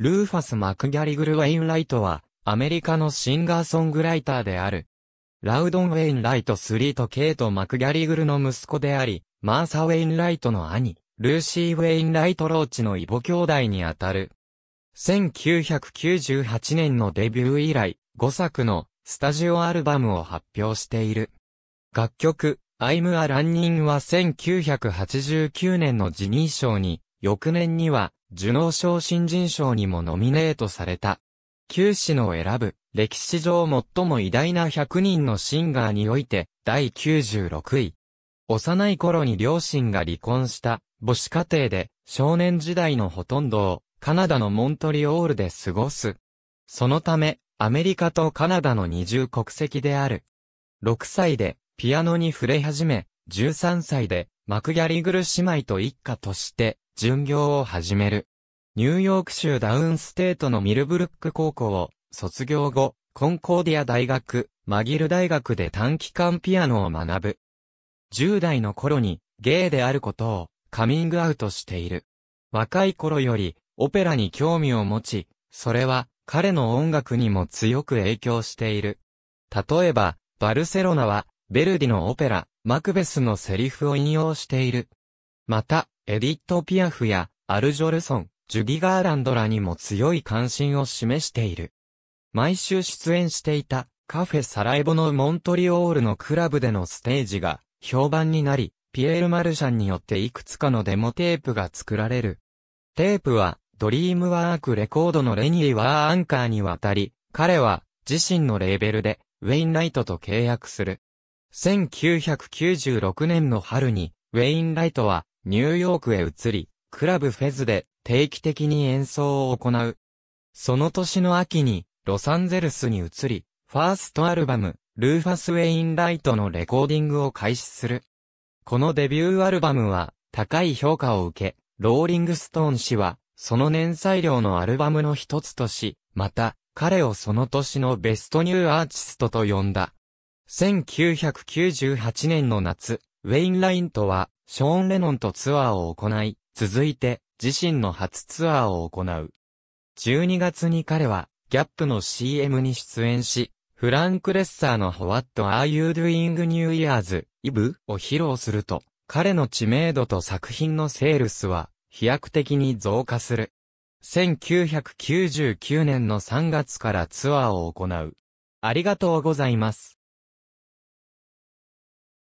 ルーファス・マクギャリグル・ウェインライトは、アメリカのシンガーソングライターである。ラウドン・ウェインライト3とケイト・マクギャリグルの息子であり、マーサ・ウェインライトの兄、ルーシー・ウェインライト・ローチの異母兄弟にあたる。1998年のデビュー以来、5作のスタジオアルバムを発表している。楽曲、I'm a Running は1989年のジニー賞に、翌年には受脳賞新人賞にもノミネートされた。九死の選ぶ、歴史上最も偉大な100人のシンガーにおいて、第96位。幼い頃に両親が離婚した、母子家庭で、少年時代のほとんどを、カナダのモントリオールで過ごす。そのため、アメリカとカナダの二重国籍である。6歳で、ピアノに触れ始め、13歳で、マクギャリグル姉妹と一家として、巡業を始める。ニューヨーク州ダウンステートのミルブルック高校を卒業後、コンコーディア大学、マギル大学で短期間ピアノを学ぶ。10代の頃にゲイであることをカミングアウトしている。若い頃よりオペラに興味を持ち、それは彼の音楽にも強く影響している。例えば、バルセロナは、ベルディのオペラ、マクベスのセリフを引用している。また、エディット・ピアフや、アルジョルソン、ジュギ・ガーランドらにも強い関心を示している。毎週出演していた、カフェ・サラエボのモントリオールのクラブでのステージが、評判になり、ピエール・マルシャンによっていくつかのデモテープが作られる。テープは、ドリームワークレコードのレニー・ワーアンカーに渡り、彼は、自身のレーベルで、ウェインライトと契約する。1996年の春に、ウェインライトはニューヨークへ移り、クラブフェズで定期的に演奏を行う。その年の秋に、ロサンゼルスに移り、ファーストアルバム、ルーファス・ウェインライトのレコーディングを開始する。このデビューアルバムは、高い評価を受け、ローリングストーン氏は、その年最良のアルバムの一つとし、また、彼をその年のベストニューアーティストと呼んだ。1998年の夏、ウェイン・ラインとは、ショーン・レノンとツアーを行い、続いて、自身の初ツアーを行う。12月に彼は、ギャップの CM に出演し、フランク・レッサーの What Are You Doing New Year's Eve を披露すると、彼の知名度と作品のセールスは飛躍的に増加する。1999年の3月からツアーを行う。ありがとうございます。